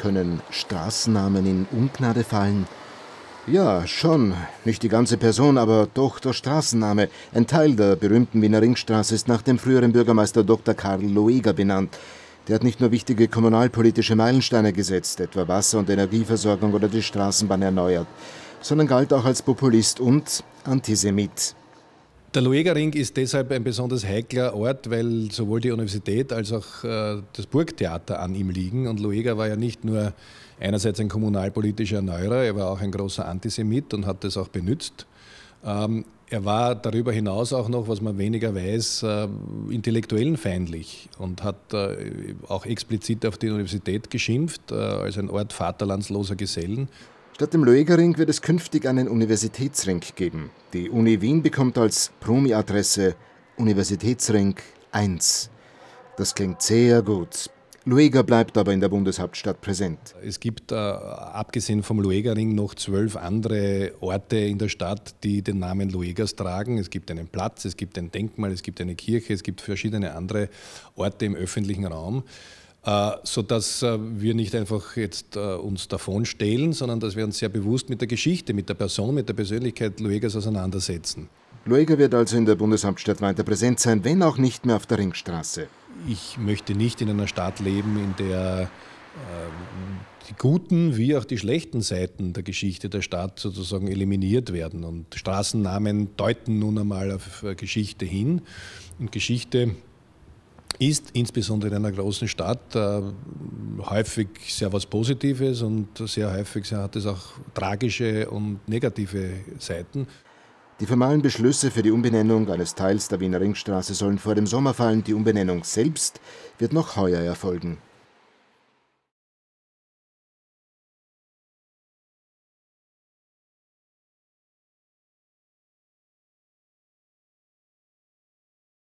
können Straßennamen in Ungnade fallen? Ja, schon. Nicht die ganze Person, aber doch der Straßenname. Ein Teil der berühmten Wiener Ringstraße ist nach dem früheren Bürgermeister Dr. Karl Loeger benannt. Der hat nicht nur wichtige kommunalpolitische Meilensteine gesetzt, etwa Wasser- und Energieversorgung oder die Straßenbahn erneuert, sondern galt auch als Populist und Antisemit. Der Luegerring ist deshalb ein besonders heikler Ort, weil sowohl die Universität als auch äh, das Burgtheater an ihm liegen. Und Lueger war ja nicht nur einerseits ein kommunalpolitischer Erneuerer, er war auch ein großer Antisemit und hat das auch benützt. Ähm, er war darüber hinaus auch noch, was man weniger weiß, äh, intellektuellen feindlich und hat äh, auch explizit auf die Universität geschimpft, äh, als ein Ort vaterlandsloser Gesellen. Statt dem Loegering wird es künftig einen Universitätsring geben. Die Uni Wien bekommt als Promi-Adresse Universitätsring 1. Das klingt sehr gut. Lueger bleibt aber in der Bundeshauptstadt präsent. Es gibt äh, abgesehen vom Luegerring noch zwölf andere Orte in der Stadt, die den Namen Luegers tragen. Es gibt einen Platz, es gibt ein Denkmal, es gibt eine Kirche, es gibt verschiedene andere Orte im öffentlichen Raum. Äh, sodass äh, wir nicht einfach jetzt äh, uns davonstehlen, sondern dass wir uns sehr bewusst mit der Geschichte, mit der Person, mit der Persönlichkeit Luegas auseinandersetzen. Lueger wird also in der Bundesamtsstadt weiter präsent sein, wenn auch nicht mehr auf der Ringstraße. Ich möchte nicht in einer Stadt leben, in der äh, die guten wie auch die schlechten Seiten der Geschichte der Stadt sozusagen eliminiert werden. Und Straßennamen deuten nun einmal auf äh, Geschichte hin. Und Geschichte ist insbesondere in einer großen Stadt äh, häufig sehr was Positives und sehr häufig hat es auch tragische und negative Seiten. Die formalen Beschlüsse für die Umbenennung eines Teils der Wiener Ringstraße sollen vor dem Sommer fallen. Die Umbenennung selbst wird noch heuer erfolgen.